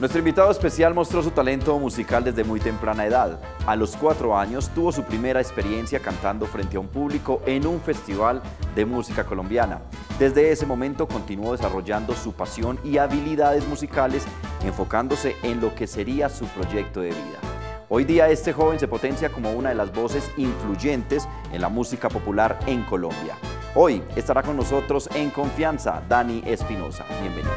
Nuestro invitado especial mostró su talento musical desde muy temprana edad. A los cuatro años tuvo su primera experiencia cantando frente a un público en un festival de música colombiana. Desde ese momento continuó desarrollando su pasión y habilidades musicales, enfocándose en lo que sería su proyecto de vida. Hoy día este joven se potencia como una de las voces influyentes en la música popular en Colombia. Hoy estará con nosotros en confianza Dani Espinosa. Bienvenido.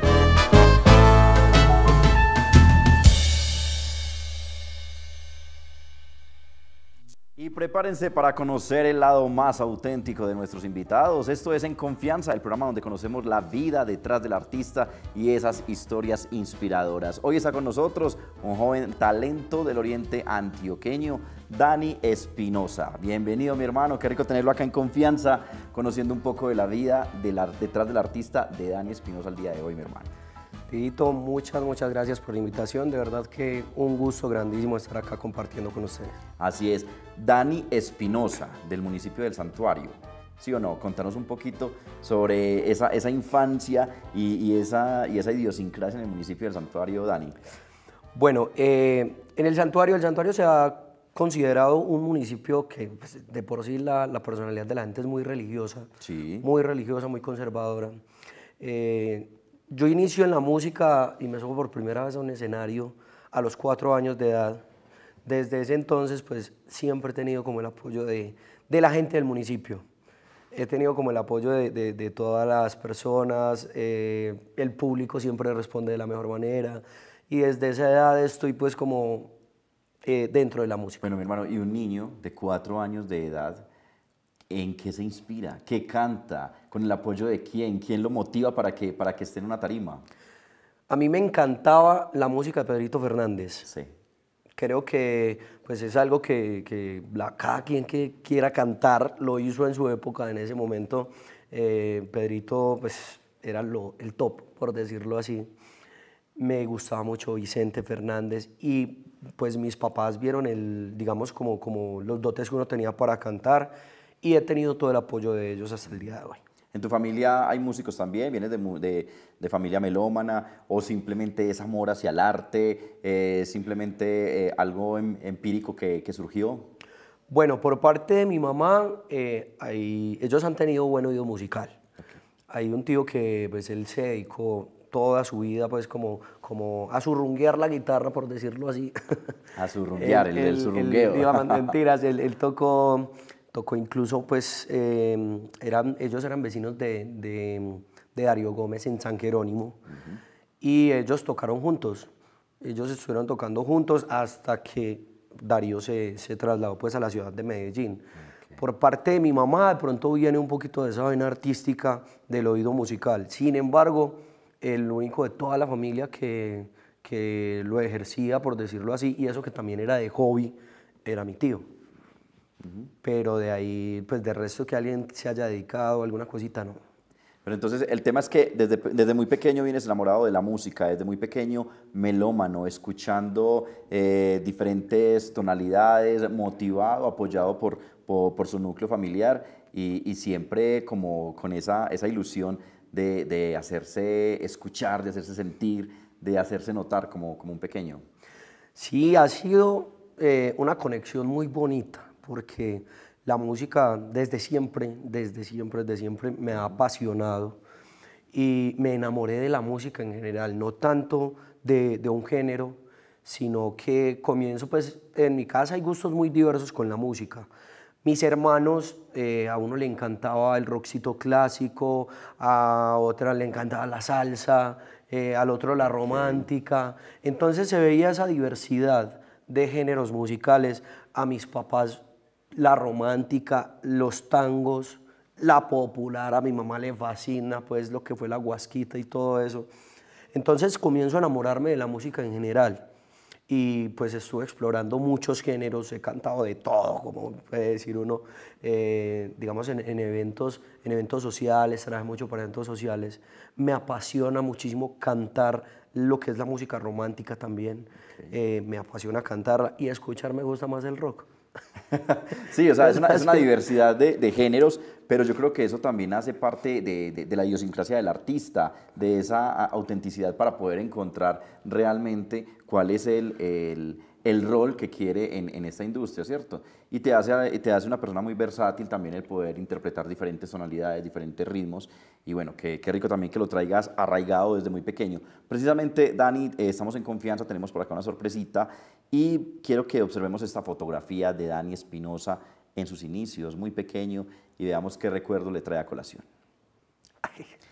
Y prepárense para conocer el lado más auténtico de nuestros invitados. Esto es En Confianza, el programa donde conocemos la vida detrás del artista y esas historias inspiradoras. Hoy está con nosotros un joven talento del oriente antioqueño, Dani Espinosa. Bienvenido mi hermano, qué rico tenerlo acá en Confianza, conociendo un poco de la vida detrás del artista de Dani Espinosa al día de hoy, mi hermano. Tito, muchas, muchas gracias por la invitación. De verdad que un gusto grandísimo estar acá compartiendo con ustedes. Así es. Dani Espinosa, del municipio del Santuario. ¿Sí o no? Contanos un poquito sobre esa, infancia y, esa, idiosincrasia en el municipio del Santuario, Dani. Bueno, eh, en el Santuario, el Santuario se ha considerado un municipio que pues, de por sí la, personalidad de la gente es muy religiosa, muy religiosa, muy conservadora. Eh, yo inicio en la música y me subo por primera vez a un escenario a los cuatro años de edad desde ese entonces, pues siempre he tenido como el apoyo de, de la gente del municipio. He tenido como el apoyo de, de, todas las personas, eh, el público siempre responde de la mejor manera y desde esa edad estoy pues como eh, dentro de la música. Bueno, mi hermano, y un niño de cuatro años de edad, ¿en qué se inspira? ¿Qué canta? ¿Con el apoyo de quién? ¿Quién lo motiva para que, para que esté en una tarima? A mí me encantaba la música de Pedrito Fernández. Sí. Creo que pues es algo que, cada quien que quiera cantar lo hizo en su época, en ese momento. Eh, Pedrito pues era el top, por decirlo así. Me gustaba mucho Vicente Fernández y pues mis papás vieron el, digamos, como, como los dotes que uno tenía para cantar y he tenido todo el apoyo de ellos hasta el día de hoy. ¿En tu familia hay músicos también? ¿Vienes de, familia melómana? ¿O simplemente es amor hacia el arte? Eh, ¿Simplemente eh, algo em, empírico que, surgió? Bueno, por parte de mi mamá, eh, ellos han tenido buen oído musical. Hay un tío que pues, él se dedicó toda su vida, pues como, como a zurrunguear la guitarra, por decirlo así. A zurrunguear, el, del el, surrungueo. El, toco. él, tocó Tocó incluso, pues, em, eran, ellos eran vecinos de, de, Darío Gómez en San Jerónimo y ellos tocaron juntos. Ellos estuvieron tocando juntos hasta que Darío se, se trasladó pues a la ciudad de Medellín. Por parte de mi mamá, de pronto viene un poquito de esa vaina artística del oído musical. Sin embargo, el único de toda la familia que, que lo ejercía, por decirlo así, y eso que también era de hobby, era mi tío. Pero de ahí, pues de resto que alguien se haya dedicado a alguna cosita, no. Pero entonces el tema es que desde, desde, muy pequeño vienes enamorado de la música, desde muy pequeño melómano, escuchando eh, diferentes tonalidades, motivado, apoyado por, por, su núcleo familiar y, siempre como con esa, esa ilusión de, de, hacerse escuchar, de hacerse sentir, de hacerse notar como, como un pequeño. Sí, ha sido eh, una conexión muy bonita porque la música desde siempre, desde siempre, desde siempre me ha apasionado y me enamoré de la música en general, no tanto de, un género, sino que comienzo pues en mi casa hay gustos muy diversos con la música. Mis hermanos, eh, a uno le encantaba el rockcito clásico, a otra le encantaba la salsa, eh, al otro la romántica. Entonces se veía esa diversidad de géneros musicales. A mis papás la romántica, los tangos, la popular, a mi mamá le fascina, pues lo que fue la guasquita y todo eso. Entonces comienzo a enamorarme de la música en general y pues estuve explorando muchos géneros, he cantado de todo, como puede decir uno, eh, digamos en, eventos, en eventos sociales, traje mucho para eventos sociales, me apasiona muchísimo cantar lo que es la música romántica también, eh, me apasiona cantar y escuchar me gusta más el rock sí, o sea, es una, diversidad de, géneros, pero yo creo que eso también hace parte de, la idiosincrasia del artista, de esa autenticidad para poder encontrar realmente cuál es el el rol que quiere en, esta industria, ¿cierto? Y te hace, te hace una persona muy versátil también el poder interpretar diferentes tonalidades, diferentes ritmos, y bueno, qué, qué rico también que lo traigas arraigado desde muy pequeño. Precisamente, Dani, eh, estamos en confianza, tenemos por acá una sorpresita, y quiero que observemos esta fotografía de Dani Espinosa en sus inicios, muy pequeño, y veamos qué recuerdo le trae a colación.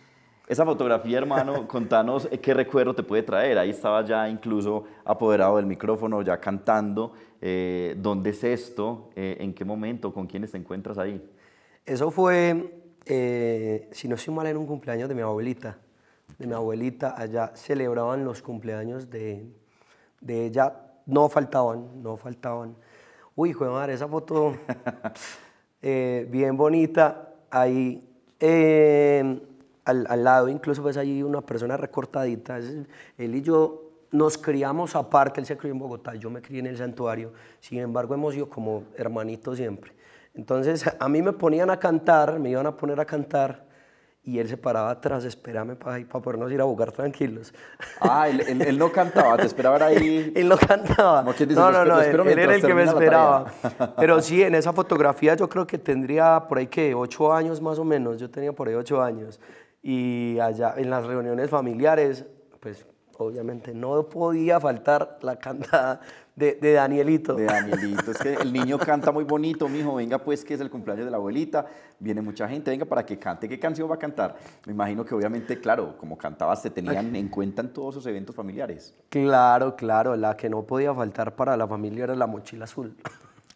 Esa fotografía, hermano, contanos eh, qué recuerdo te puede traer. Ahí estaba ya incluso apoderado del micrófono, ya cantando. Eh, ¿Dónde es esto? Eh, ¿En qué momento? ¿Con quiénes te encuentras ahí? Eso fue, si no estoy mal, en un cumpleaños de mi abuelita. De mi abuelita, allá celebraban los cumpleaños de, ella. No faltaban, no faltaban. Uy, hijo esa foto bien bonita. Ahí al, lado, incluso pues allí una persona recortadita, él y yo nos criamos aparte, él se crió en Bogotá, yo me crié en el santuario, sin embargo hemos sido como hermanitos siempre. Entonces a mí me ponían a cantar, me iban a poner a cantar y él se paraba atrás, espérame para podernos ir a jugar tranquilos. Ah, él, no cantaba, te esperaba ahí. él no cantaba. no, no, no, él, era el que me esperaba. Pero sí, en esa fotografía yo creo que tendría por ahí que ocho años más o menos, yo tenía por ahí ocho años y allá en las reuniones familiares, pues obviamente no podía faltar la cantada de, Danielito. De Danielito, es que el niño canta muy bonito, mijo, venga pues que es el cumpleaños de la abuelita, viene mucha gente, venga para que cante, ¿qué canción va a cantar? Me imagino que obviamente, claro, como cantabas, te tenían en cuenta en todos sus eventos familiares. Claro, claro, la que no podía faltar para la familia era la mochila azul.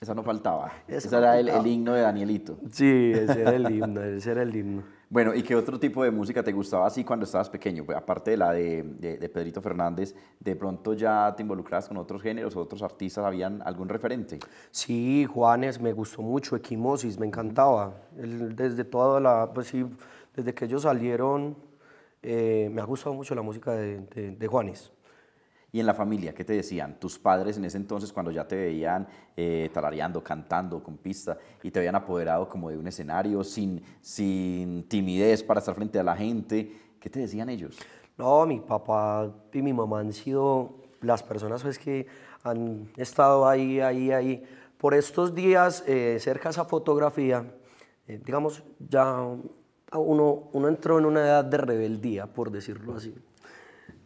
Esa no faltaba. Ese era el, el, himno de Danielito. Sí, ese era el himno, ese era el himno. Bueno, ¿y qué otro tipo de música te gustaba así cuando estabas pequeño? Pues, aparte de la de, de, Pedrito Fernández, ¿de pronto ya te involucras con otros géneros, otros artistas? ¿Habían algún referente? Sí, Juanes, me gustó mucho, Equimosis, me encantaba. desde toda la, pues desde que ellos salieron, eh, me ha gustado mucho la música de Juanes. Y en la familia, ¿qué te decían? Tus padres en ese entonces, cuando ya te veían eh, cantando, con pista, y te habían apoderado como de un escenario sin, sin timidez para estar frente a la gente, ¿qué te decían ellos? No, mi papá y mi mamá han sido las personas pues, que han estado ahí, ahí, ahí. Por estos días, eh, cerca a esa fotografía, eh, digamos, ya uno, uno entró en una edad de rebeldía, por decirlo así.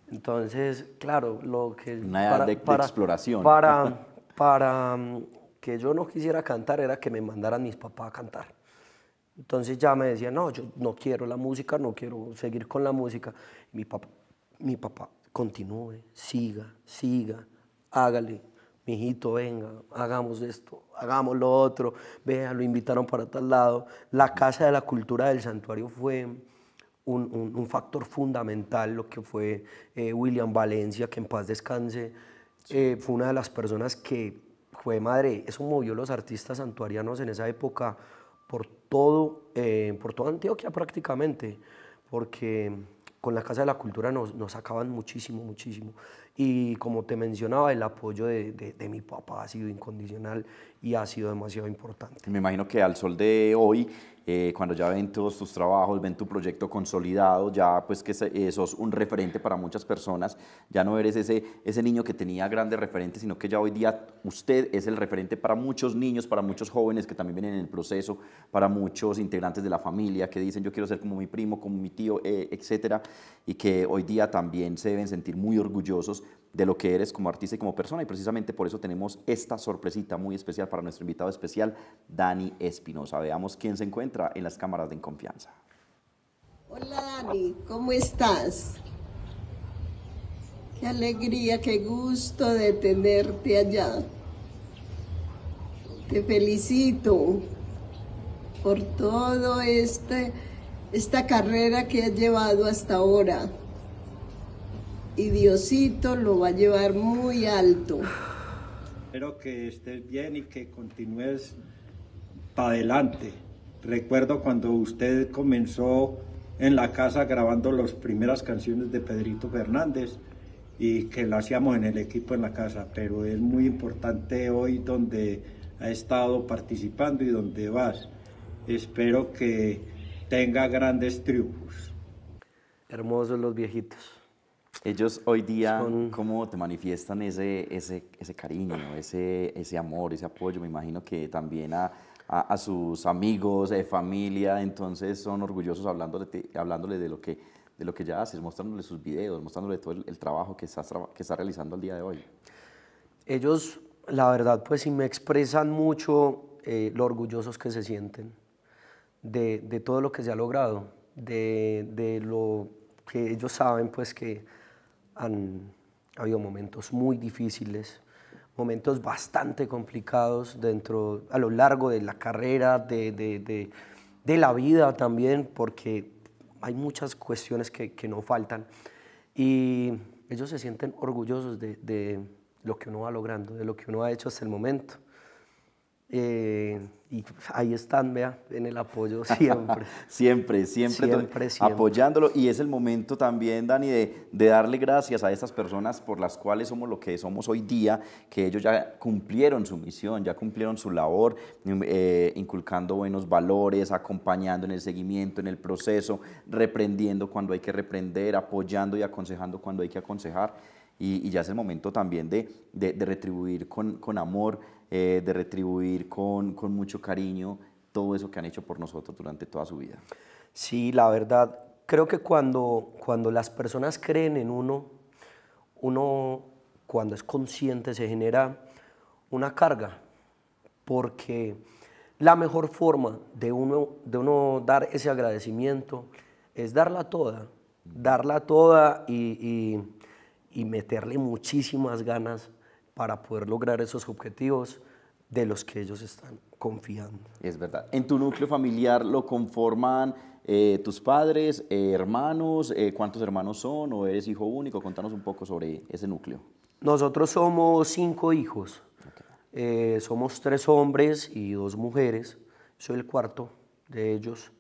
Entonces, claro, lo que... para, exploración. Para, mm, que yo no quisiera cantar era que me mandaran mis papás a cantar. Entonces ya me decían, no, yo no quiero la música, no quiero seguir con la música. Mi papá, mi papá, continúe, siga, siga, hágale, mijito, venga, hagamos esto, hagamos lo otro, vea, lo invitaron para tal lado. La Casa de la Cultura del Santuario fue un, factor fundamental lo que fue eh, William Valencia, que en paz descanse, eh, fue una de las personas que fue madre, eso movió a los artistas santuarianos en esa época por todo, eh, por toda Antioquia prácticamente, porque con la Casa de la Cultura nos, nos sacaban muchísimo, muchísimo. Y como te mencionaba, el apoyo de, de, mi papá ha sido incondicional y ha sido demasiado importante. Me imagino que al sol de hoy, eh, cuando ya ven todos tus trabajos, ven tu proyecto consolidado, ya pues que eh, sos un referente para muchas personas, ya no eres ese, ese niño que tenía grandes referentes, sino que ya hoy día usted es el referente para muchos niños, para muchos jóvenes que también vienen en el proceso, para muchos integrantes de la familia que dicen yo quiero ser como mi primo, como mi tío, eh, etcétera, y que hoy día también se deben sentir muy orgullosos de lo que eres como artista y como persona. Y precisamente por eso tenemos esta sorpresita muy especial para nuestro invitado especial, Dani Espinosa. Veamos quién se encuentra en las cámaras de inconfianza. Hola Dani, ¿cómo estás? Qué alegría, qué gusto de tenerte allá. Te felicito por todo este, esta carrera que has llevado hasta ahora y Diosito lo va a llevar muy alto. Espero que estés bien y que continúes para adelante. Recuerdo cuando usted comenzó en la casa grabando las primeras canciones de Pedrito Fernández y que lo hacíamos en el equipo en la casa, pero es muy importante hoy donde ha estado participando y donde vas. Espero que tenga grandes triunfos. Hermosos los viejitos ellos hoy día, ¿cómo te manifiestan ese, ese, cariño, ese, ese amor, ese apoyo? Me imagino que también a, sus amigos, de eh, familia, entonces son orgullosos hablándole de, de lo que de lo que ya haces, mostrándole sus videos, mostrándole todo el, trabajo que estás, que está realizando al día de hoy. Ellos, la verdad, pues sí me expresan mucho eh, lo orgullosos que se sienten de, de, todo lo que se ha logrado, de lo que ellos saben, pues que han habido momentos muy difíciles, momentos bastante complicados dentro, a lo largo de la carrera, de, de, la vida también, porque hay muchas cuestiones que, no faltan. Y ellos se sienten orgullosos de, de lo que uno va logrando, de lo que uno ha hecho hasta el momento. Eh, y ahí están, vea, en el apoyo siempre. siempre, siempre, siempre, siempre, apoyándolo. Y es el momento también, Dani, de, de, darle gracias a estas personas por las cuales somos lo que somos hoy día, que ellos ya cumplieron su misión, ya cumplieron su labor, em, eh, inculcando buenos valores, acompañando en el seguimiento, en el proceso, reprendiendo cuando hay que reprender, apoyando y aconsejando cuando hay que aconsejar. Y, ya es el momento también de, de, de retribuir con, con amor eh, de retribuir con, mucho cariño todo eso que han hecho por nosotros durante toda su vida. Sí, la verdad, creo que cuando, cuando las personas creen en uno, uno cuando es consciente se genera una carga, porque la mejor forma de uno, de uno dar ese agradecimiento es darla toda, darla toda y meterle muchísimas ganas para poder lograr esos objetivos de los que ellos están confiando. Es verdad. ¿En tu núcleo familiar lo conforman eh, tus padres, eh, hermanos? Eh, ¿Cuántos hermanos son o eres hijo único? Contanos un poco sobre ese núcleo. Nosotros somos cinco hijos. somos tres hombres y dos mujeres. Soy el cuarto de ellos.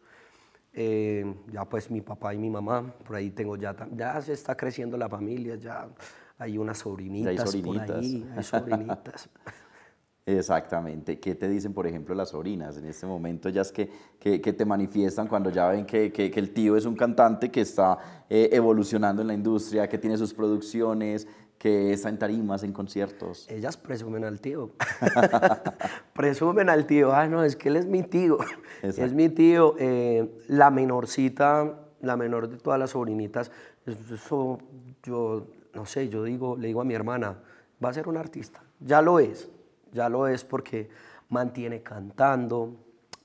ya pues mi papá y mi mamá, por ahí tengo ya, ya se está creciendo la familia, ya hay unas sobrinitas, por ahí, hay sobrinitas. Exactamente. ¿Qué te dicen, por ejemplo, las sobrinas en este momento? Ya es que, te manifiestan cuando ya ven que, el tío es un cantante que está eh, evolucionando en la industria, que tiene sus producciones, que está en tarimas, en conciertos. Ellas presumen al tío. presumen al tío. Ah, no, es que él es mi tío. Es mi tío. Eh, la menorcita, la menor de todas las sobrinitas. Eso, yo no sé, yo digo, le digo a mi hermana, va a ser un artista. Ya lo es, ya lo es porque mantiene cantando,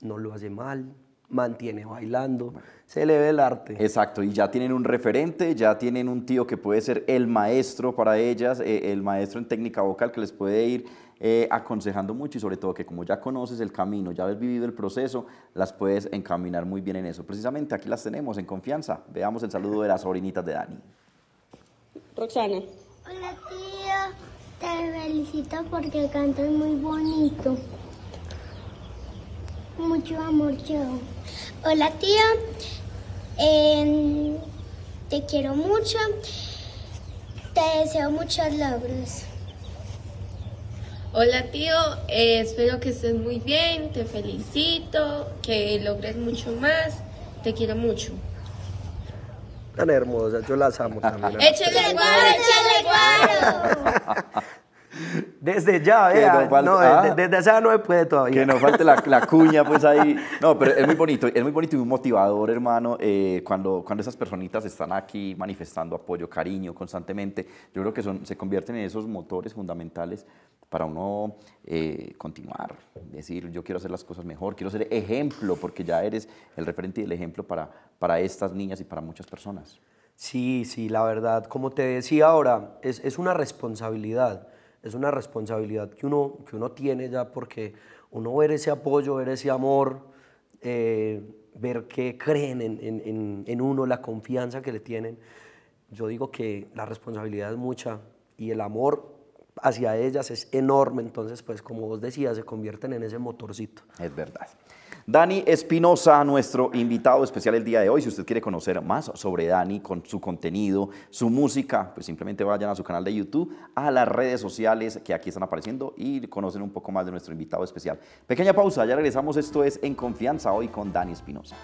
no lo hace mal, mantiene bailando, se le ve el arte. Exacto, y ya tienen un referente, ya tienen un tío que puede ser el maestro para ellas, eh, el maestro en técnica vocal que les puede ir eh, aconsejando mucho y sobre todo que como ya conoces el camino, ya has vivido el proceso, las puedes encaminar muy bien en eso. Precisamente aquí las tenemos en confianza. Veamos el saludo de las sobrinitas de Dani. Roxana. Hola tío, te felicito porque cantas muy bonito. Mucho amor, yo. Hola tío, em, te quiero mucho. Te deseo muchos logros. Hola tío, eh, espero que estés muy bien, te felicito, que logres mucho más, te quiero mucho tan hermosas, yo las amo también. ¡Échale guaro, échale guaro! Desde ya, vea. no, desde, ah. desde no me puede todavía. Que no falte la, cuña, pues ahí. No, pero es muy bonito, es muy bonito y un motivador, hermano, eh, cuando, cuando esas personitas están aquí manifestando apoyo, cariño constantemente. Yo creo que se convierten en esos motores fundamentales para uno eh, continuar, decir yo quiero hacer las cosas mejor, quiero ser ejemplo, porque ya eres el referente y el ejemplo para, para estas niñas y para muchas personas. Sí, sí, la verdad, como te decía ahora, es, es una responsabilidad es una responsabilidad que uno, que uno tiene ya porque uno ver ese apoyo, ver ese amor, eh, ver que creen en, en, en, uno, la confianza que le tienen. Yo digo que la responsabilidad es mucha y el amor hacia ellas es enorme, entonces pues como vos decías, se convierten en ese motorcito. Es verdad. Dani Espinosa, nuestro invitado especial el día de hoy. Si usted quiere conocer más sobre Dani, con su contenido, su música, pues simplemente vayan a su canal de YouTube, a las redes sociales que aquí están apareciendo y conocen un poco más de nuestro invitado especial. Pequeña pausa, ya regresamos. Esto es En Confianza hoy con Dani Espinosa.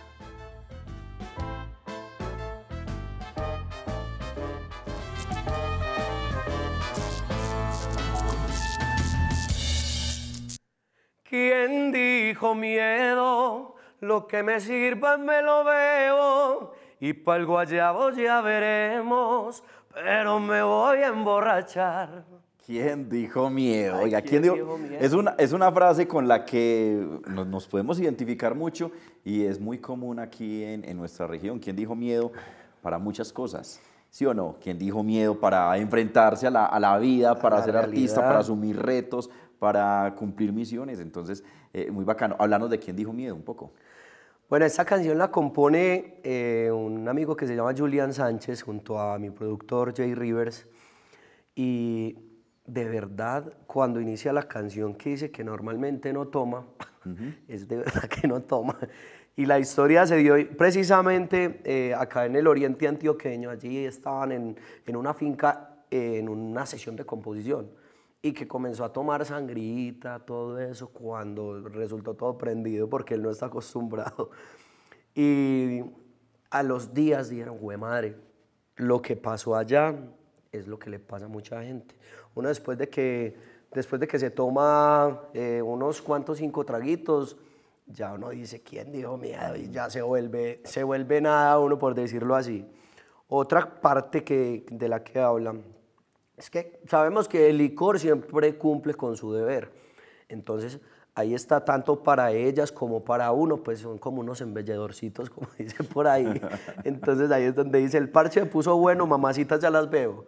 miedo, lo que me sirva me lo veo y pa'l guayabo ya veremos, pero me voy a emborrachar. ¿Quién dijo miedo? Oiga, ¿quién, dijo? Es, una, es una frase con la que nos, podemos identificar mucho y es muy común aquí en, en nuestra región. ¿Quién dijo miedo? Para muchas cosas. ¿sí o no? Quién dijo miedo para enfrentarse a la, a la vida, para ser artista, para asumir retos, para cumplir misiones. Entonces, eh, muy bacano. Hablarnos de quién dijo miedo un poco. Bueno, esta canción la compone eh, un amigo que se llama Julian Sánchez junto a mi productor Jay Rivers. Y de verdad, cuando inicia la canción que dice que normalmente no toma, es de verdad que no toma. Y la historia se dio precisamente eh, acá en el oriente antioqueño. Allí estaban en, una finca, en una sesión de composición y que comenzó a tomar sangrita, todo eso, cuando resultó todo prendido porque él no está acostumbrado. Y a los días dijeron, güey madre, lo que pasó allá es lo que le pasa a mucha gente. Uno después de que, después de que se toma eh, unos cuantos cinco traguitos, ya uno dice, ¿quién dijo miedo? Y ya se vuelve, se vuelve nada uno por decirlo así. Otra parte que, de la que hablan es que sabemos que el licor siempre cumple con su deber. Entonces, ahí está tanto para ellas como para uno, pues son como unos embelledorcitos, como dice por ahí. Entonces ahí es donde dice, el parche puso bueno, mamacitas ya las veo.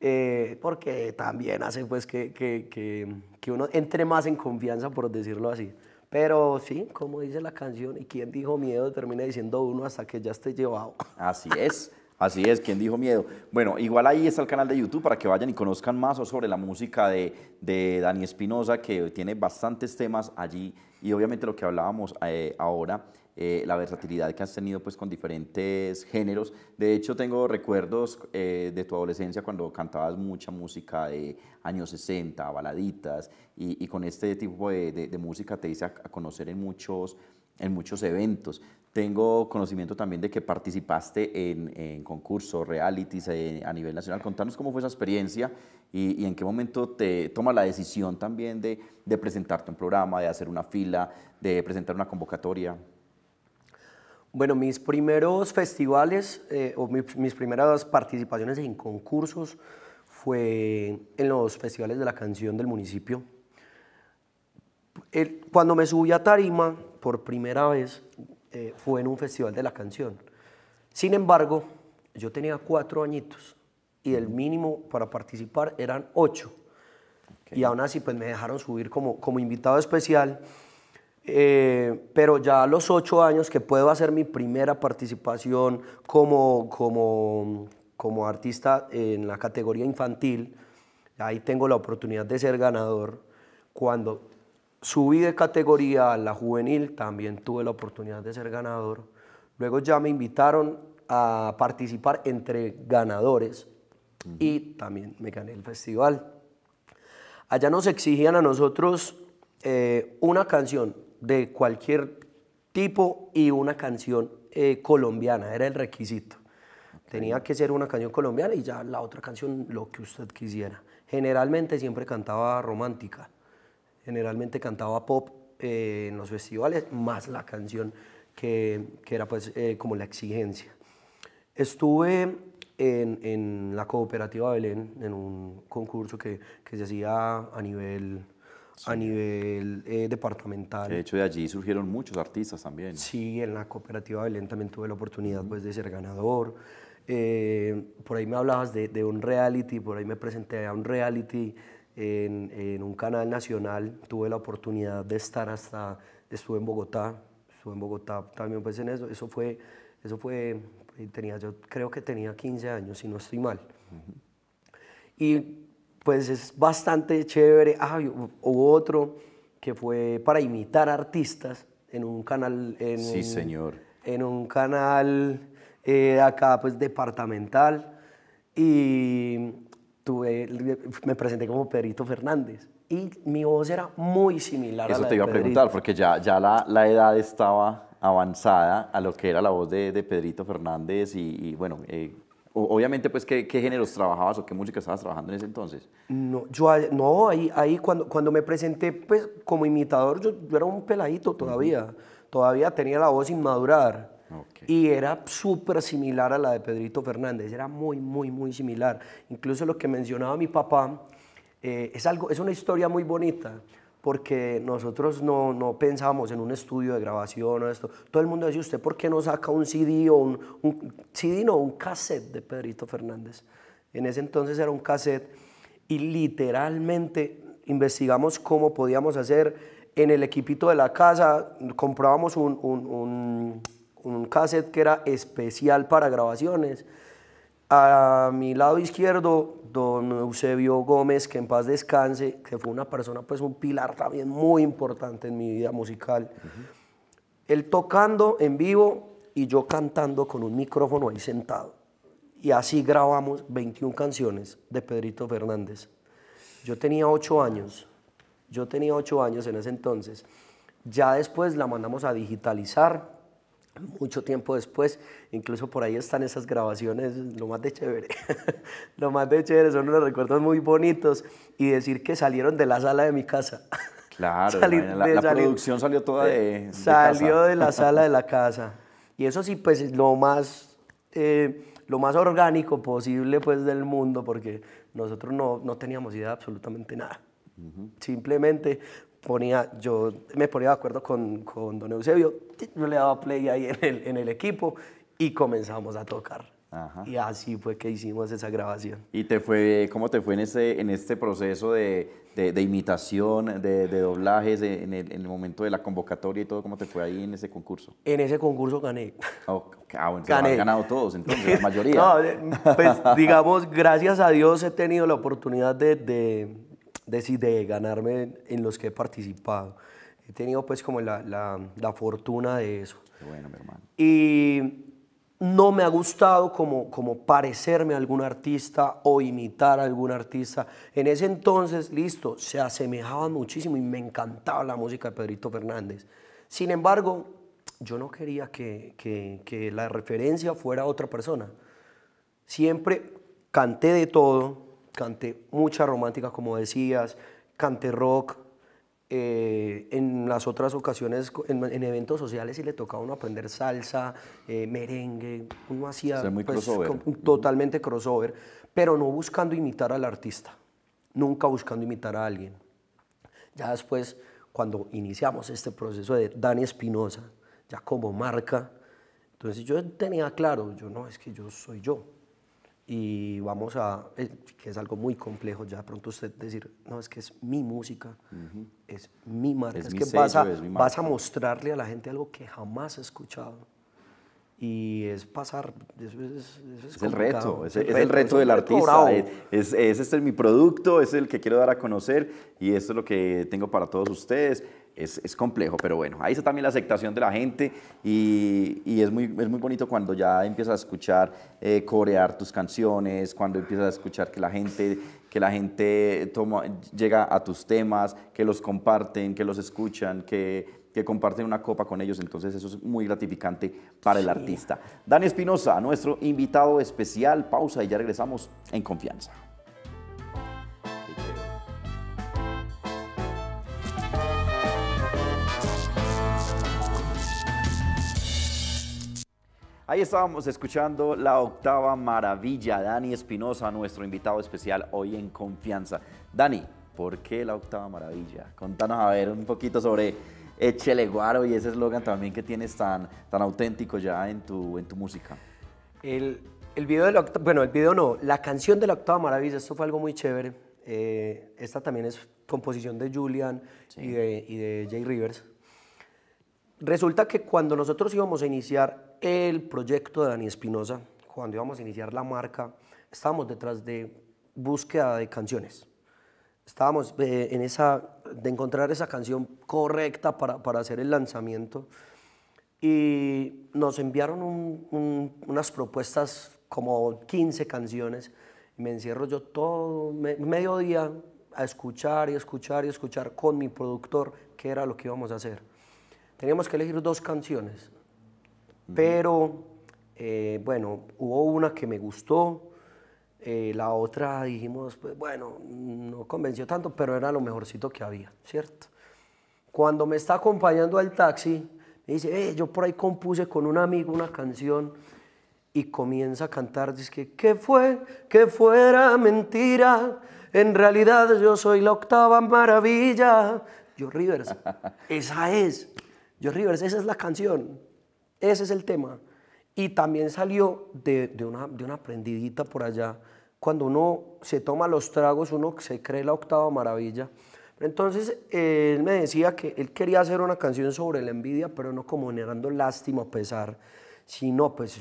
Eh, porque también hace pues que, que, que, que, uno entre más en confianza, por decirlo así. Pero sí, como dice la canción, y quien dijo miedo termina diciendo uno hasta que ya esté llevado. Así es. Así es, quien dijo miedo? Bueno, igual ahí está el canal de YouTube para que vayan y conozcan más sobre la música de, Dani Espinosa, que tiene bastantes temas allí y obviamente lo que hablábamos eh, ahora, eh, la versatilidad que has tenido pues con diferentes géneros. De hecho, tengo recuerdos eh, de tu adolescencia cuando cantabas mucha música de años 60, baladitas, y, con este tipo de, música te hice a conocer en muchos en muchos eventos. Tengo conocimiento también de que participaste en, concursos, realities eh, a nivel nacional. Contanos cómo fue esa experiencia y, en qué momento te toma la decisión también de, de, presentarte un programa, de hacer una fila, de presentar una convocatoria. Bueno, mis primeros festivales eh, o mis, primeras participaciones en concursos fue en los festivales de la canción del municipio. cuando me subí a Tarima por primera vez, eh, fue en un festival de la canción. Sin embargo, yo tenía cuatro añitos y el mínimo para participar eran ocho. Y aún así, pues me dejaron subir como, como invitado especial. Eh, pero ya a los ocho años que puedo hacer mi primera participación como, como, como artista en la categoría infantil, ahí tengo la oportunidad de ser ganador cuando subí de categoría a la juvenil, también tuve la oportunidad de ser ganador. Luego ya me invitaron a participar entre ganadores y también me gané el festival. Allá nos exigían a nosotros eh, una canción de cualquier tipo y una canción eh, colombiana, era el requisito. Tenía que ser una canción colombiana y ya la otra canción lo que usted quisiera. Generalmente siempre cantaba romántica generalmente cantaba pop eh, en los festivales, más la canción que, que era pues eh, como la exigencia. Estuve en, en, la cooperativa Belén, en un concurso que, que se hacía a nivel, a nivel eh, departamental. De hecho, de allí surgieron muchos artistas también. Sí, en la cooperativa Belén también tuve la oportunidad pues, de ser ganador. por ahí me hablabas de, de, un reality, por ahí me presenté a un reality en, un canal nacional, tuve la oportunidad de estar hasta, estuve en Bogotá, estuve en Bogotá también pues en eso, eso fue, eso fue, tenía, yo creo que tenía 15 años, si no estoy mal. Y pues es bastante chévere, ah, hubo otro que fue para imitar artistas en un canal, en sí señor. En un canal eh, acá pues departamental y tuve, me presenté como Pedrito Fernández y mi voz era muy similar a la de eso te iba a preguntar, porque ya, ya la, la, edad estaba avanzada a lo que era la voz de, de Pedrito Fernández y, bueno, eh, obviamente pues ¿qué, ¿qué, géneros trabajabas o qué música estabas trabajando en ese entonces. No, yo no, ahí, ahí cuando, cuando me presenté pues como imitador yo, yo era un peladito todavía, todavía tenía la voz sin madurar y era súper similar a la de Pedrito Fernández, era muy, muy, muy similar. Incluso lo que mencionaba mi papá eh, es, algo, es una historia muy bonita, porque nosotros no, no, pensábamos en un estudio de grabación o esto. Todo el mundo decía, ¿usted por qué no saca un CD o un, CD, no, un cassette de Pedrito Fernández? En ese entonces era un cassette y literalmente investigamos cómo podíamos hacer. En el equipito de la casa comprábamos un, un un cassette que era especial para grabaciones. A mi lado izquierdo, don Eusebio Gómez, que en paz descanse, que fue una persona, pues un pilar también muy importante en mi vida musical. Él tocando en vivo y yo cantando con un micrófono ahí sentado. Y así grabamos 21 canciones de Pedrito Fernández. Yo tenía 8 años, yo tenía 8 años en ese entonces. Ya después la mandamos a digitalizar mucho tiempo después, incluso por ahí están esas grabaciones, lo más de chévere, lo más de chévere, son unos recuerdos muy bonitos y decir que salieron de la sala de mi casa. Claro, la, producción salió toda de... salió de la sala de la casa. Y eso sí, pues lo más, eh, lo más orgánico posible pues del mundo, porque nosotros no, no teníamos idea de absolutamente nada. Simplemente ponía, yo me ponía de acuerdo con, con don Eusebio, yo le daba play ahí en el, en el equipo y comenzamos a tocar. Y así fue que hicimos esa grabación. ¿Y te fue, cómo te fue en este, en este proceso de, de, imitación, de, de doblajes, en, el, momento de la convocatoria y todo? ¿Cómo te fue ahí en ese concurso? En ese concurso gané. Oh, ah, bueno, ganado todos, entonces, la mayoría. no, eh, pues digamos, gracias a Dios he tenido la oportunidad de, decide ganarme en los que he participado. He tenido pues como la, fortuna de eso. Qué bueno, mi hermano. Y no me ha gustado como, como parecerme a algún artista o imitar a algún artista. En ese entonces, listo, se asemejaba muchísimo y me encantaba la música de Pedrito Fernández. Sin embargo, yo no quería que, que la referencia fuera otra persona. Siempre canté de todo, Cante mucha romántica, como decías, Cante rock. Eh, en las otras ocasiones, en, eventos sociales, sí le tocaba uno aprender salsa, eh, merengue, uno hacía pues, totalmente crossover, pero no buscando imitar al artista, nunca buscando imitar a alguien. Ya después, cuando iniciamos este proceso de Dani Espinosa, ya como marca, entonces yo tenía claro, yo no, es que yo soy yo, y vamos a, eh, que es algo muy complejo ya pronto usted decir, no, es que es mi música, es mi marca, es, mi que vas, a, mostrarle a la gente algo que jamás ha escuchado. Y es pasar, es, el reto, es, el reto, del artista, es, este es mi producto, es el que quiero dar a conocer y esto es lo que tengo para todos ustedes es, complejo, pero bueno, ahí está también la aceptación de la gente y, es, muy, es muy bonito cuando ya empiezas a escuchar eh, corear tus canciones, cuando empiezas a escuchar que la gente, que la gente toma, llega a tus temas, que los comparten, que los escuchan, que, que comparten una copa con ellos, entonces eso es muy gratificante para el artista. Dani Espinosa, nuestro invitado especial, pausa y ya regresamos en confianza. Ahí estábamos escuchando la octava maravilla, Dani Espinosa, nuestro invitado especial hoy en Confianza. Dani, ¿por qué la octava maravilla? Contanos a ver un poquito sobre Echeleguaro Guaro y ese eslogan también que tienes tan, tan auténtico ya en tu, en tu música. El, video de la bueno, el video no, la canción de la octava maravilla, esto fue algo muy chévere. Eh, esta también es composición de Julian y, de, y de Jay Rivers. Resulta que cuando nosotros íbamos a iniciar el proyecto de Dani Espinosa, cuando íbamos a iniciar la marca, estábamos detrás de búsqueda de canciones. Estábamos eh, en esa, de encontrar esa canción correcta para, para hacer el lanzamiento y nos enviaron unas propuestas como 15 canciones. Me encierro yo todo medio día a escuchar y escuchar y escuchar con mi productor qué era lo que íbamos a hacer. Teníamos que elegir dos canciones pero, eh, bueno, hubo una que me gustó, eh, la otra dijimos, pues bueno, no convenció tanto, pero era lo mejorcito que había, ¿cierto? Cuando me está acompañando al taxi, me dice, eh, yo por ahí compuse con un amigo una canción y comienza a cantar, dice que, ¿qué fue? Que fuera mentira, en realidad yo soy la octava maravilla. Yo Rivers, esa es, yo Rivers, esa es la canción. Ese es el tema. Y también salió de, de, una, de una prendidita por allá. Cuando uno se toma los tragos, uno se cree la octava maravilla. Entonces, él me decía que él quería hacer una canción sobre la envidia, pero no como generando lástima o pesar, sino pues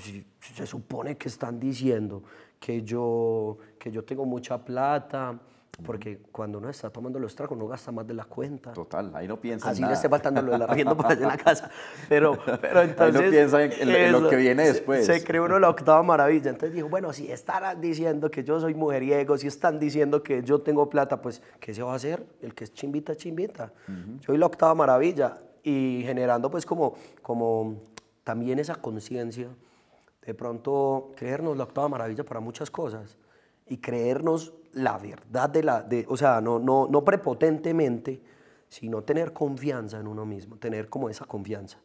se supone que están diciendo que yo, que yo tengo mucha plata, porque cuando uno está tomando los tragos, no gasta más de la cuenta. Total, ahí no piensa Así le esté faltando lo de la arriendo para allá en la casa. Pero, entonces... Ahí no piensa en, lo que viene después. Se, cree uno la octava maravilla. Entonces dijo, bueno, si están diciendo que yo soy mujeriego, si están diciendo que yo tengo plata, pues, ¿qué se va a hacer? El que es chimbita, chimbita. yo Soy la octava maravilla. Y generando, pues, como, como también esa conciencia. De pronto, creernos la octava maravilla para muchas cosas. Y creernos la verdad de la, de, o sea, no, no, no prepotentemente, sino tener confianza en uno mismo, tener como esa confianza.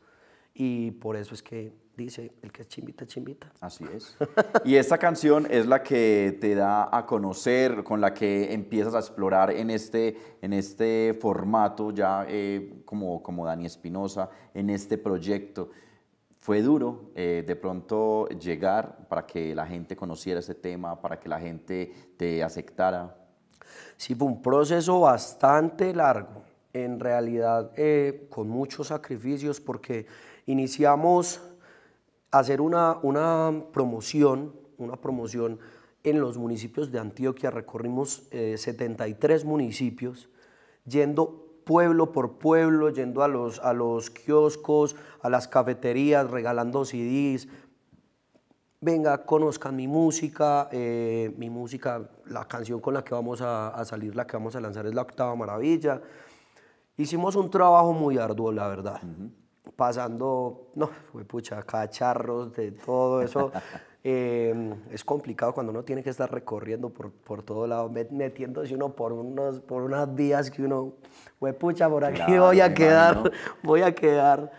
Y por eso es que dice, el que es chimbita, chimbita. Así es. y esta canción es la que te da a conocer, con la que empiezas a explorar en este, en este formato ya eh, como, como Dani Espinosa, en este proyecto. Fue duro eh, de pronto llegar para que la gente conociera ese tema, para que la gente te aceptara. Sí, fue un proceso bastante largo, en realidad eh, con muchos sacrificios, porque iniciamos a hacer una, una promoción, una promoción en los municipios de Antioquia, recorrimos 73 eh, municipios, yendo pueblo por pueblo, yendo a los, a los kioscos, a las cafeterías, regalando CDs. Venga, conozcan mi música, eh, mi música, la canción con la que vamos a, salir, la que vamos a lanzar es La Octava Maravilla. Hicimos un trabajo muy arduo, la verdad. pasando, no, fue pucha, cacharros de todo eso. Em, es complicado cuando uno tiene que estar recorriendo por, por todo lado, metiéndose uno por, unos, por unas días que uno, pucha, por aquí voy, a quedar, voy a quedar,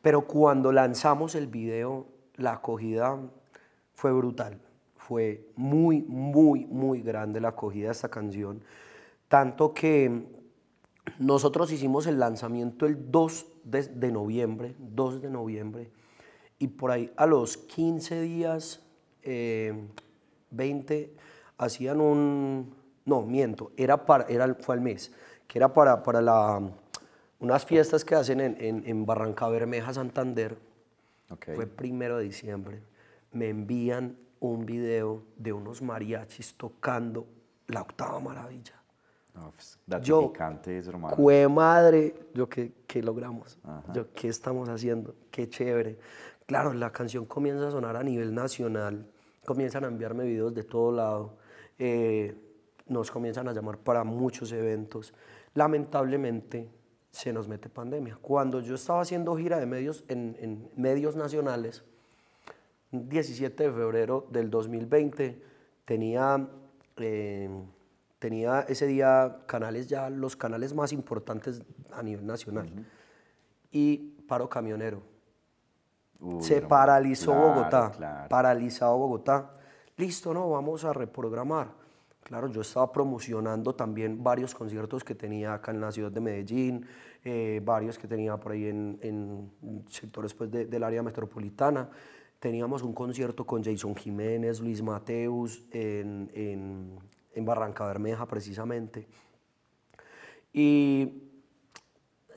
pero cuando lanzamos el video, la acogida fue brutal, fue muy, muy, muy grande la acogida de esta canción, tanto que nosotros hicimos el lanzamiento el 2 de, de noviembre, 2 de noviembre, y por ahí a los 15 días, 20, eh, hacían un, no, miento, era era, fue al mes, que era para, para la, unas fiestas que hacen en, en, Barranca Bermeja, Santander, okay. fue primero de diciembre, me envían un video de unos mariachis tocando la octava maravilla. No, pues, yo, madre, yo ¿qué logramos, yo qué estamos haciendo, qué chévere. Claro, la canción comienza a sonar a nivel nacional, comienzan a enviarme videos de todo lado, eh, nos comienzan a llamar para muchos eventos. Lamentablemente se nos mete pandemia. Cuando yo estaba haciendo gira de medios en, medios nacionales, 17 de febrero del 2020, tenía, eh, tenía ese día canales ya, los canales más importantes a nivel nacional. Y paro camionero se paralizó Bogotá, paralizado Bogotá. Listo, no, vamos a reprogramar. Claro, yo estaba promocionando también varios conciertos que tenía acá en la ciudad de Medellín, eh, varios que tenía por ahí en, sectores pues, del área metropolitana. Teníamos un concierto con Jason Jiménez, Luis Mateus, en, Barranca Bermeja precisamente. Y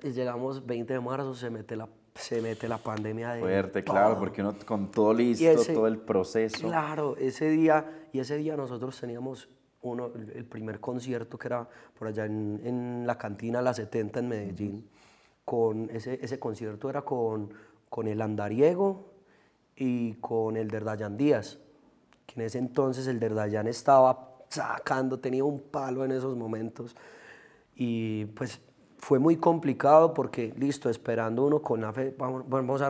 llegamos 20 de marzo, se mete la se mete la pandemia de fuerte, claro, porque uno con todo listo, todo el proceso. Claro, ese día y ese día nosotros teníamos uno el primer concierto que era por allá en, la cantina La 70 en Medellín. Con ese, ese concierto era con, con el Andariego y con el Derdayan Díaz, que en ese entonces el Derdayan estaba sacando, tenía un palo en esos momentos. Y pues fue muy complicado porque, listo, esperando uno con la fe, vamos,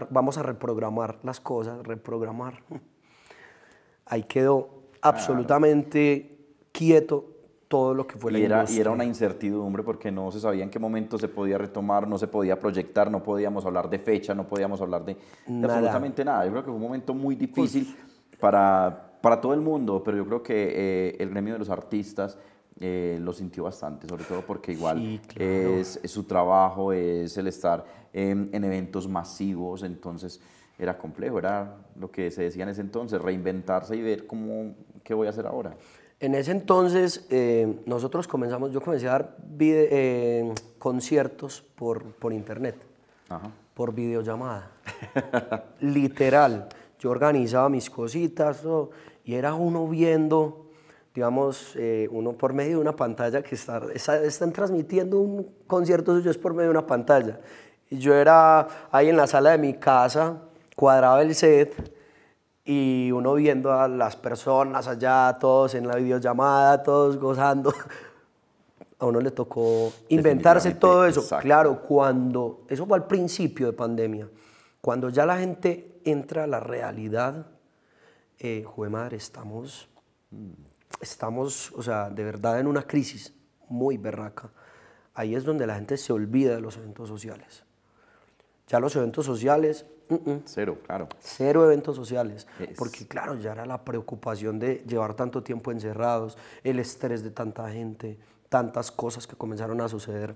vamos, a, reprogramar las cosas, reprogramar. Ahí quedó absolutamente quieto todo lo que fue la era, Y era una incertidumbre porque no se sabía en qué momento se podía retomar, no se podía proyectar, no podíamos hablar de fecha, no podíamos hablar de, absolutamente nada. Yo creo que fue un momento muy difícil para, para todo el mundo, pero yo creo que eh, el gremio de los artistas eh, lo sintió bastante, sobre todo porque igual es, su trabajo, es el estar en, eventos masivos, entonces era complejo, era lo que se decía en ese entonces, reinventarse y ver cómo, qué voy a hacer ahora. En ese entonces eh, nosotros comenzamos, yo comencé a dar eh, conciertos por, por internet, por videollamada, literal. Yo organizaba mis cositas y era uno viendo digamos, eh, uno por medio de una pantalla que está, están transmitiendo un concierto suyo es por medio de una pantalla. Y yo era ahí en la sala de mi casa, cuadraba el set y uno viendo a las personas allá, todos en la videollamada, todos gozando. A uno le tocó inventarse todo eso. Claro, cuando, eso fue al principio de pandemia, cuando ya la gente entra a la realidad, eh, madre, estamos estamos, o sea, de verdad en una crisis muy berraca. Ahí es donde la gente se olvida de los eventos sociales. Ya los eventos sociales... cero, claro. Cero eventos sociales. Porque claro, ya era la preocupación de llevar tanto tiempo encerrados, el estrés de tanta gente, tantas cosas que comenzaron a suceder.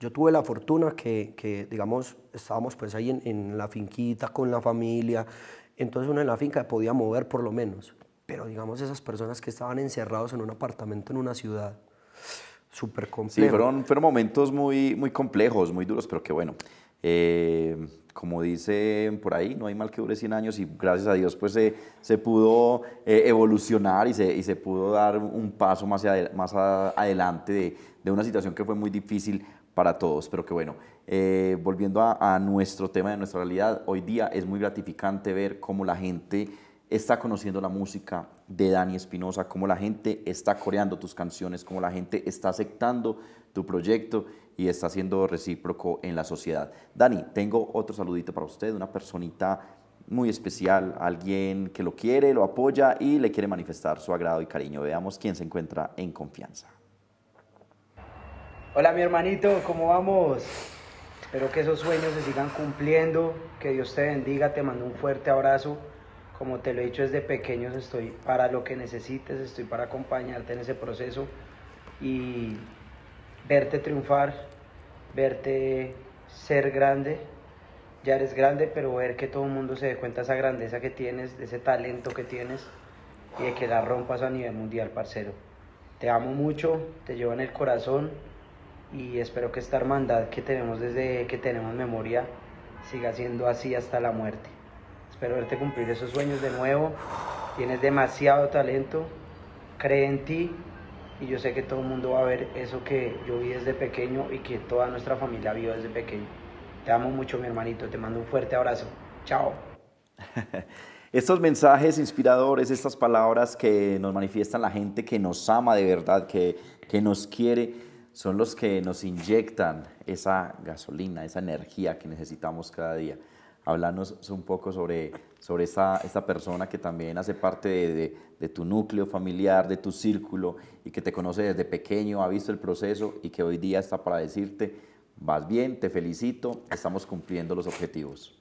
Yo tuve la fortuna que, que digamos, estábamos pues ahí en, en la finquita con la familia, entonces uno en la finca podía mover por lo menos. Pero digamos esas personas que estaban encerrados en un apartamento en una ciudad, súper complejo. Sí, fueron, momentos muy, muy complejos, muy duros, pero que bueno. Eh, como dicen por ahí, no hay mal que dure 100 años y gracias a Dios pues se, se pudo eh, evolucionar y se, y se, pudo dar un paso más, más adelante de, de, una situación que fue muy difícil para todos, pero que bueno, eh, volviendo a, a nuestro tema de nuestra realidad, hoy día es muy gratificante ver cómo la gente está conociendo la música de Dani Espinosa, cómo la gente está coreando tus canciones, cómo la gente está aceptando tu proyecto y está siendo recíproco en la sociedad. Dani, tengo otro saludito para usted, una personita muy especial, alguien que lo quiere, lo apoya y le quiere manifestar su agrado y cariño. Veamos quién se encuentra en confianza. Hola mi hermanito, ¿cómo vamos? Espero que esos sueños se sigan cumpliendo, que Dios te bendiga, te mando un fuerte abrazo como te lo he dicho desde pequeños, estoy para lo que necesites, estoy para acompañarte en ese proceso y verte triunfar, verte ser grande. Ya eres grande, pero ver que todo el mundo se dé cuenta de esa grandeza que tienes, de ese talento que tienes y de que la rompas a nivel mundial, parcero. Te amo mucho, te llevo en el corazón y espero que esta hermandad que tenemos desde que tenemos memoria siga siendo así hasta la muerte. Espero verte cumplir esos sueños de nuevo. Tienes demasiado talento. Cree en ti. Y yo sé que todo el mundo va a ver eso que yo vi desde pequeño y que toda nuestra familia vio desde pequeño. Te amo mucho, mi hermanito. Te mando un fuerte abrazo. Chao. Estos mensajes inspiradores, estas palabras que nos manifiestan la gente que nos ama de verdad, que, que nos quiere, son los que nos inyectan esa gasolina, esa energía que necesitamos cada día hablarnos un poco sobre, sobre esta, persona que también hace parte de, tu núcleo familiar, de tu círculo y que te conoce desde pequeño, ha visto el proceso y que hoy día está para decirte, vas bien, te felicito, estamos cumpliendo los objetivos.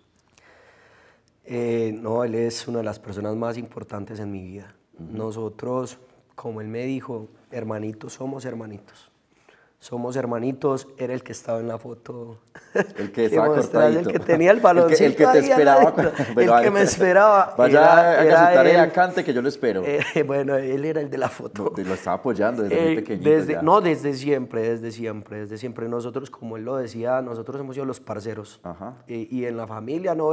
Eh, no, él es una de las personas más importantes en mi vida. Nosotros, como él me dijo, hermanitos somos hermanitos somos hermanitos, era el que estaba en la foto. El que estaba cortadito. El que tenía el baloncito. El que, el te esperaba. el que me esperaba. Vaya, era, tarea, cante, que yo lo espero. Eh, bueno, él era el de la foto. No, lo estaba apoyando desde muy eh, pequeñito. Desde, No, desde siempre, desde siempre, desde siempre. Nosotros, como él lo decía, nosotros hemos sido los parceros. Ajá. y en la familia, no,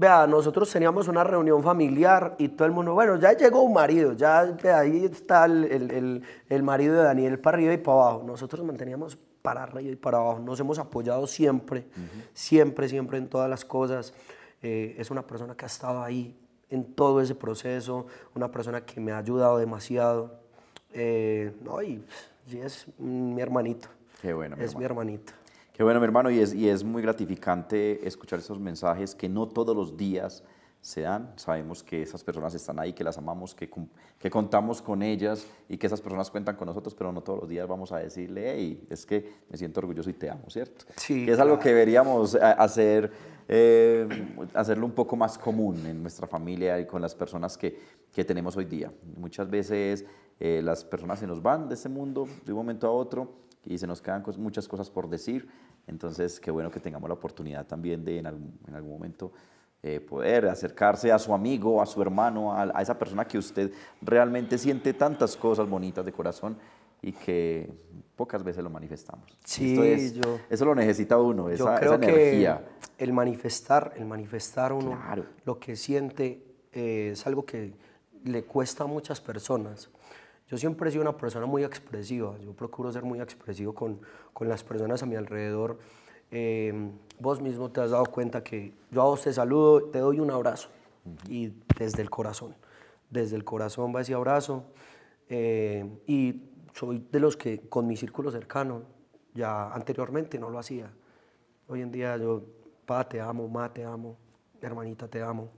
Vea, nosotros teníamos una reunión familiar y todo el mundo, bueno, ya llegó un marido, ya ahí está el, marido de Daniel para arriba y para abajo. Nosotros manteníamos para arriba y para abajo, nos hemos apoyado siempre, siempre, siempre en todas las cosas. Eh, es una persona que ha estado ahí en todo ese proceso, una persona que me ha ayudado demasiado. Eh, no, y, es mi hermanito. Qué bueno. es mi hermanito. Qué bueno, mi hermano, y es, muy gratificante escuchar esos mensajes que no todos los días se dan. Sabemos que esas personas están ahí, que las amamos, que, que contamos con ellas y que esas personas cuentan con nosotros, pero no todos los días vamos a decirle, hey, es que me siento orgulloso y te amo, ¿cierto? Sí. es algo que deberíamos eh, hacer, eh, hacerlo un poco más común en nuestra familia y con las personas que, tenemos hoy día. Muchas veces eh, las personas se nos van de ese mundo de un momento a otro y se nos quedan muchas cosas por decir entonces, qué bueno que tengamos la oportunidad también de en algún, momento eh, poder acercarse a su amigo, a su hermano, a, esa persona que usted realmente siente tantas cosas bonitas de corazón y que pocas veces lo manifestamos. Sí, yo, eso lo necesita uno, esa, yo creo energía. Que el manifestar, el manifestar uno lo que siente eh, es algo que le cuesta a muchas personas. Yo siempre he sido una persona muy expresiva, yo procuro ser muy expresivo con, con las personas a mi alrededor. Em, vos mismo te has dado cuenta que yo a vos te saludo, te doy un abrazo y desde el corazón, desde el corazón va ese abrazo em, y soy de los que con mi círculo cercano ya anteriormente no lo hacía. Hoy en día yo, pa, te amo, ma, te amo, hermanita, te amo,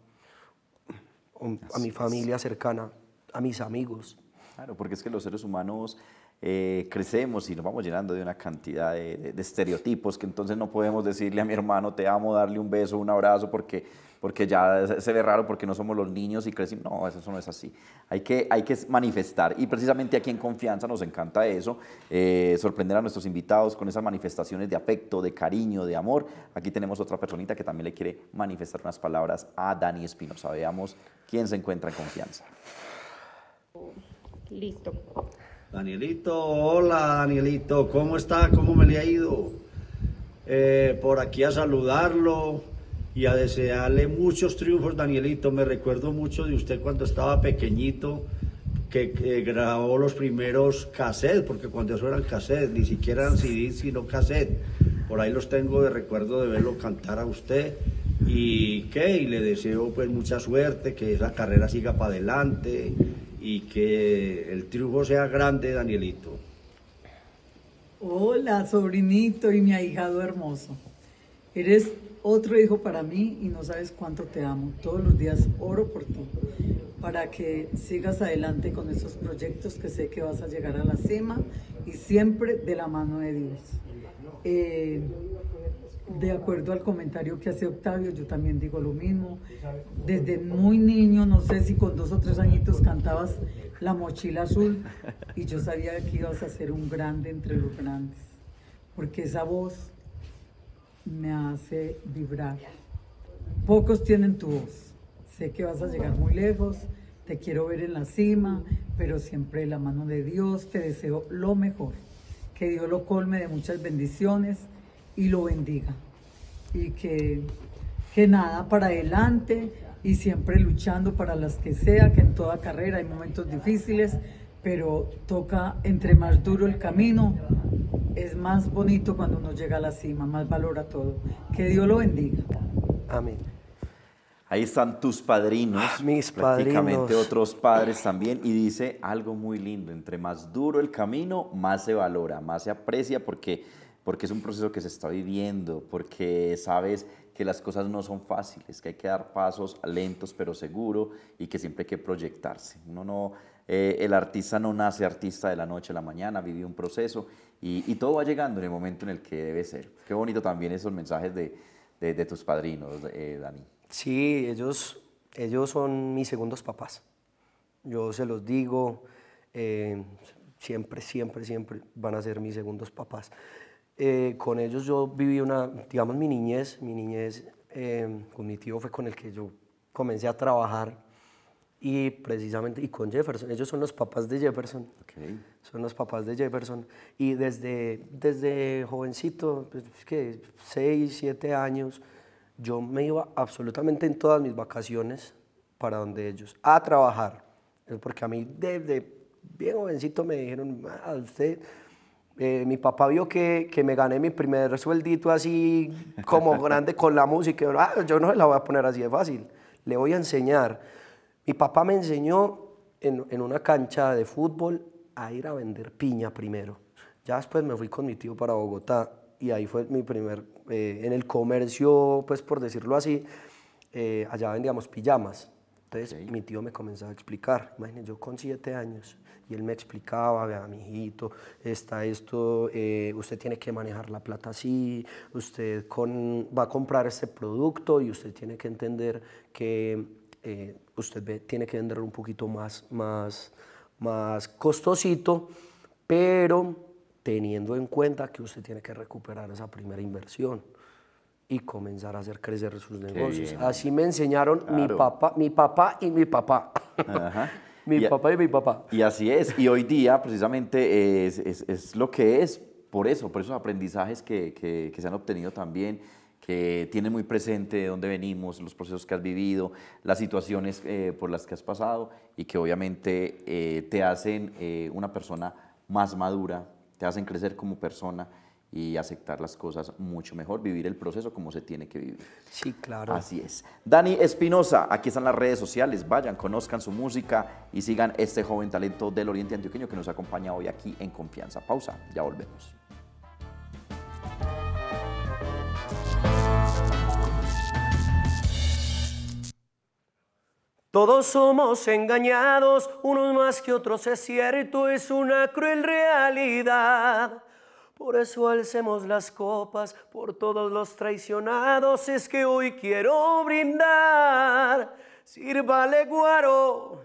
a mi familia cercana, a mis amigos, Claro, porque es que los seres humanos eh, crecemos y nos vamos llenando de una cantidad de, estereotipos que entonces no podemos decirle a mi hermano te amo, darle un beso, un abrazo, porque, porque ya se ve raro porque no somos los niños y crecimos. No, eso, no es así. Hay que, hay que manifestar y precisamente aquí en Confianza nos encanta eso, eh, sorprender a nuestros invitados con esas manifestaciones de afecto, de cariño, de amor. Aquí tenemos otra personita que también le quiere manifestar unas palabras a Dani Espinoza. Veamos quién se encuentra en Confianza. Listo. Danielito, hola Danielito, ¿cómo está? ¿Cómo me le ha ido? Eh, por aquí a saludarlo y a desearle muchos triunfos, Danielito. Me recuerdo mucho de usted cuando estaba pequeñito, que, grabó los primeros cassettes, porque cuando eso eran cassettes, ni siquiera eran CD, sino cassette. Por ahí los tengo de recuerdo de verlo cantar a usted. Y qué, y le deseo pues mucha suerte, que esa carrera siga para adelante y que el triunfo sea grande, Danielito. Hola, sobrinito y mi ahijado hermoso. Eres otro hijo para mí y no sabes cuánto te amo. Todos los días oro por ti para que sigas adelante con esos proyectos que sé que vas a llegar a la cima y siempre de la mano de Dios. Eh, de acuerdo al comentario que hace Octavio, yo también digo lo mismo. Desde muy niño, no sé si con dos o tres añitos cantabas La Mochila Azul y yo sabía que ibas a ser un grande entre los grandes, porque esa voz me hace vibrar. Pocos tienen tu voz. Sé que vas a llegar muy lejos, te quiero ver en la cima, pero siempre la mano de Dios, te deseo lo mejor. Que Dios lo colme de muchas bendiciones y lo bendiga. Y que, que nada para adelante y siempre luchando para las que sea, que en toda carrera hay momentos difíciles, pero toca entre más duro el camino, es más bonito cuando uno llega a la cima, más valora todo. Que Dios lo bendiga. Amén. Ahí están tus padrinos, mis ah, mis prácticamente otros padres también, y dice algo muy lindo, entre más duro el camino, más se valora, más se aprecia, porque porque es un proceso que se está viviendo, porque sabes que las cosas no son fáciles, que hay que dar pasos lentos pero seguros y que siempre hay que proyectarse. Uno no, eh, el artista no nace artista de la noche a la mañana, vive un proceso y, todo va llegando en el momento en el que debe ser. Qué bonito también esos mensajes de, de, tus padrinos, eh, Dani. Sí, ellos, ellos son mis segundos papás. Yo se los digo, eh, siempre, siempre, siempre van a ser mis segundos papás. Eh, con ellos yo viví una, digamos, mi niñez, mi niñez eh, con mi tío fue con el que yo comencé a trabajar y precisamente, y con Jefferson, ellos son los papás de Jefferson, son los papás de Jefferson y desde, desde jovencito, pues, que 6, 7 años, yo me iba absolutamente en todas mis vacaciones para donde ellos, a trabajar, porque a mí desde bien jovencito me dijeron, a usted eh, mi papá vio que, que, me gané mi primer sueldito así como grande con la música. Ah, yo no se la voy a poner así de fácil, le voy a enseñar. Mi papá me enseñó en, en una cancha de fútbol a ir a vender piña primero. Ya después me fui con mi tío para Bogotá y ahí fue mi primer, eh, en el comercio, pues por decirlo así, eh, allá vendíamos pijamas. Entonces mi tío me comenzaba a explicar, imagínense, yo con siete años, y él me explicaba, vea, mi hijito, está esto, eh, usted tiene que manejar la plata así, usted con, va a comprar este producto y usted tiene que entender que eh, usted ve, tiene que vender un poquito más, más, más costosito, pero teniendo en cuenta que usted tiene que recuperar esa primera inversión y comenzar a hacer crecer sus negocios. Así me enseñaron mi papá, mi papá y mi papá. Ajá. Mi papá y mi papá. Y así es. Y hoy día, precisamente, es, lo que es por eso, por esos aprendizajes que, se han obtenido también que tienen muy presente de dónde venimos, los procesos que has vivido, las situaciones eh, por las que has pasado y que obviamente eh, te hacen eh, una persona más madura, te hacen crecer como persona y aceptar las cosas mucho mejor, vivir el proceso como se tiene que vivir. Sí, claro. Así es. Dani Espinosa, aquí están las redes sociales, vayan, conozcan su música y sigan este joven talento del Oriente Antioqueño que nos acompaña hoy aquí en Confianza. Pausa, ya volvemos. Todos somos engañados, unos más que otros es cierto, es una cruel realidad. Por eso alcemos las copas por todos los traicionados, es que hoy quiero brindar. Sirvale guaro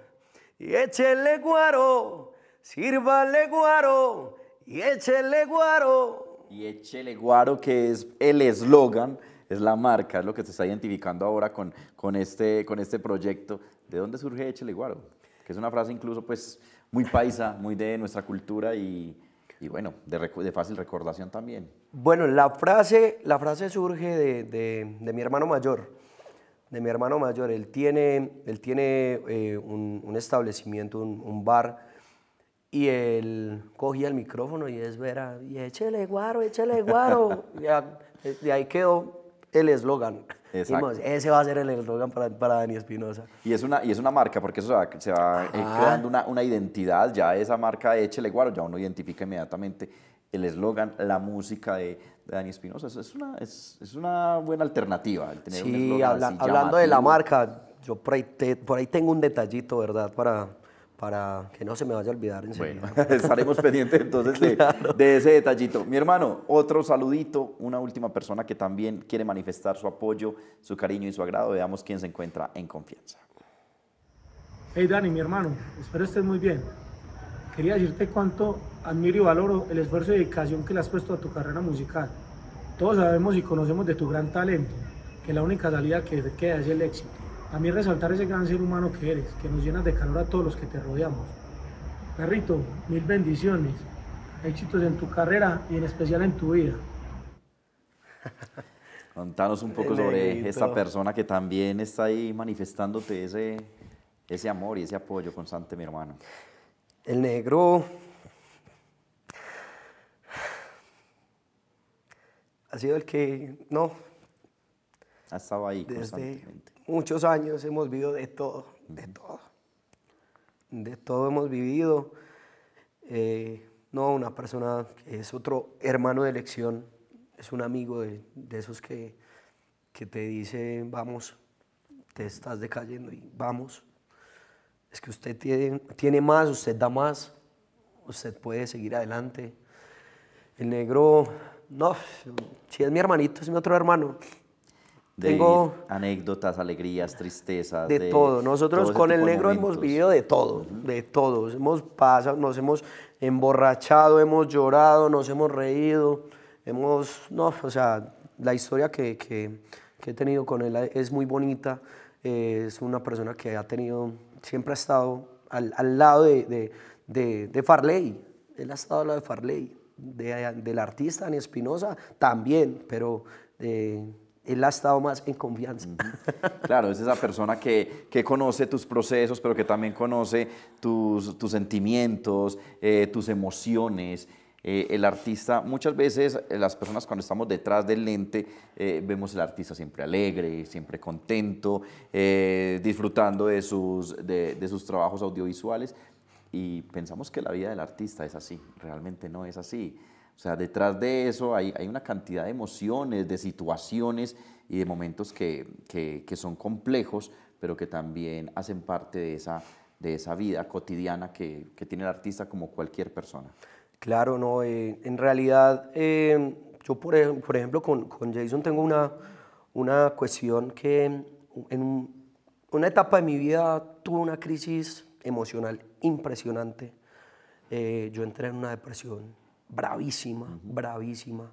y échele guaro, Sirvale guaro y échele guaro. Y échele guaro que es el eslogan, es la marca, es lo que se está identificando ahora con, con, este, con este proyecto. ¿De dónde surge échele guaro? Que es una frase incluso pues muy paisa, muy de nuestra cultura y y bueno, de, de fácil recordación también. Bueno, la frase, la frase surge de, de, de mi hermano mayor, de mi hermano mayor. Él tiene, él tiene eh, un, establecimiento, un, bar, y él cogía el micrófono y es vera, y échele guaro, échele guaro. y de ahí quedó el eslogan ese va a ser el eslogan para, Dani Espinosa. Y, es una, y es una marca, porque eso se va, eh, ah. creando una, identidad, ya esa marca de Echele ya uno identifica inmediatamente el eslogan, la música de, Dani Espinosa. Es una, es, una buena alternativa. El sí, hablando de la marca, yo por ahí, por ahí tengo un detallito, ¿verdad? Para para que no se me vaya a olvidar Bueno, estaremos pendientes entonces de, ese detallito. Mi hermano, otro saludito, una última persona que también quiere manifestar su apoyo, su cariño y su agrado. Veamos quién se encuentra en confianza. Hey Dani, mi hermano, espero estés muy bien. Quería decirte cuánto admiro y valoro el esfuerzo y dedicación que le has puesto a tu carrera musical. Todos sabemos y conocemos de tu gran talento, que la única salida que queda es el éxito. A mí resaltar ese gran ser humano que eres, que nos llenas de calor a todos los que te rodeamos. Perrito, mil bendiciones, éxitos en tu carrera y en especial en tu vida. Contanos un poco sobre esta persona que también está ahí manifestándote ese, ese amor y ese apoyo constante, mi hermano. El negro ha sido el que, no, ha estado ahí constantemente muchos años hemos vivido de todo, de todo. De todo hemos vivido. Eh, no, una persona que es otro hermano de elección, es un amigo de, esos que, te dice, vamos, te estás decayendo y vamos. Es que usted tiene, tiene más, usted da más, usted puede seguir adelante. El negro, no, si es mi hermanito, es mi otro hermano, de Tengo anécdotas, alegrías, tristezas. De, todo. Nosotros con el negro hemos vivido de todo, de todo. Hemos pasado, nos hemos emborrachado, hemos llorado, nos hemos reído, hemos, no, o sea, la historia que, que, he tenido con él es muy bonita. Eh, es una persona que ha tenido, siempre ha estado al, al lado de, de, de, Farley. Él ha estado al lado de Farley, del artista Ni Espinosa también, pero... Eh, él ha estado más en confianza. Claro, es esa persona que, conoce tus procesos, pero que también conoce tus, sentimientos, eh, tus emociones. Eh, el artista, muchas veces eh, las personas cuando estamos detrás del lente, vemos al artista siempre alegre, siempre contento, disfrutando de sus, de sus trabajos audiovisuales y pensamos que la vida del artista es así, realmente no es así. O sea, detrás de eso hay, hay una cantidad de emociones, de situaciones y de momentos que, que, son complejos, pero que también hacen parte de esa, de esa vida cotidiana que, que tiene el artista como cualquier persona. Claro, no, eh, en realidad em, yo por, por ejemplo con, con, Jason tengo una, una cuestión que en una etapa de mi vida tuve una crisis emocional impresionante. Eh, yo entré en una depresión bravísima, bravísima.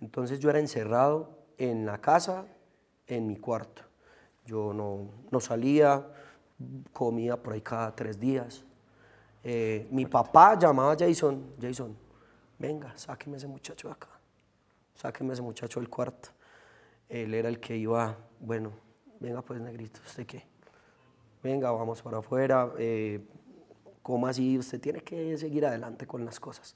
Entonces yo era encerrado en la casa, en mi cuarto. Yo no, salía, comía por ahí cada tres días. Eh, mi papá llamaba a Jason, Jason, venga, sáqueme ese muchacho de acá, sáqueme ese muchacho del cuarto. Él era el que iba, bueno, venga pues negrito, ¿usted qué? Venga, vamos para afuera, eh, así, usted tiene que seguir adelante con las cosas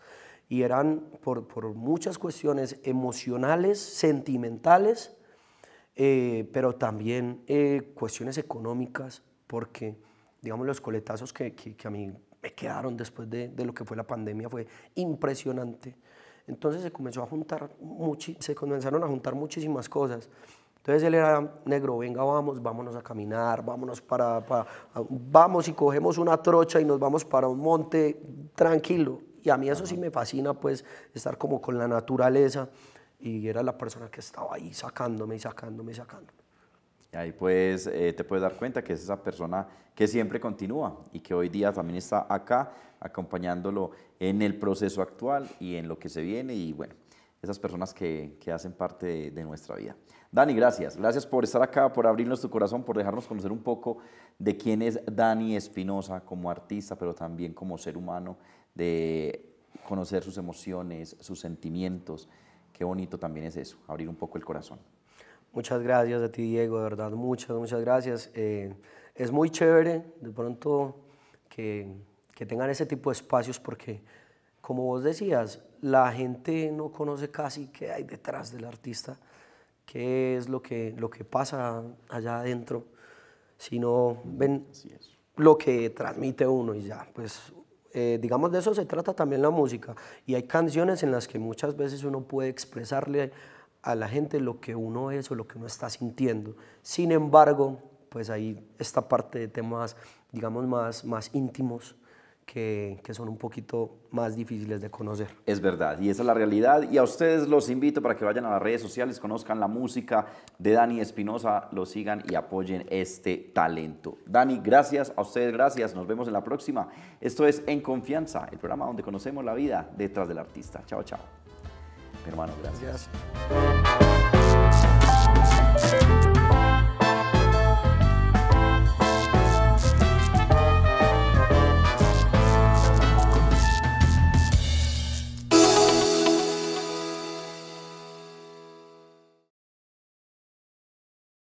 y eran por, por muchas cuestiones emocionales, sentimentales, eh, pero también eh, cuestiones económicas, porque, digamos, los coletazos que, que, a mí me quedaron después de, de, lo que fue la pandemia fue impresionante. Entonces se, comenzó a juntar se comenzaron a juntar muchísimas cosas. Entonces él era negro, venga, vamos, vámonos a caminar, vámonos para, para, vamos y cogemos una trocha y nos vamos para un monte tranquilo. Y a mí eso sí me fascina, pues, estar como con la naturaleza. Y era la persona que estaba ahí sacándome y sacándome y sacándome. Y ahí pues eh, te puedes dar cuenta que es esa persona que siempre continúa y que hoy día también está acá acompañándolo en el proceso actual y en lo que se viene y bueno, esas personas que, hacen parte de, de, nuestra vida. Dani, gracias. Gracias por estar acá, por abrirnos tu corazón, por dejarnos conocer un poco de quién es Dani Espinosa como artista, pero también como ser humano de conocer sus emociones, sus sentimientos. Qué bonito también es eso, abrir un poco el corazón. Muchas gracias a ti, Diego, de verdad, muchas, muchas gracias. Eh, es muy chévere de pronto que, que tengan ese tipo de espacios porque, como vos decías, la gente no conoce casi qué hay detrás del artista, qué es lo que, lo que pasa allá adentro, sino ven lo que transmite uno y ya, pues eh, digamos, de eso se trata también la música. Y hay canciones en las que muchas veces uno puede expresarle a la gente lo que uno es o lo que uno está sintiendo. Sin embargo, pues hay esta parte de temas, digamos, más, más íntimos, que, son un poquito más difíciles de conocer. Es verdad, y esa es la realidad. Y a ustedes los invito para que vayan a las redes sociales, conozcan la música de Dani Espinosa, lo sigan y apoyen este talento. Dani, gracias, a ustedes gracias, nos vemos en la próxima. Esto es En Confianza, el programa donde conocemos la vida detrás del artista. Chao, chao. hermano, gracias.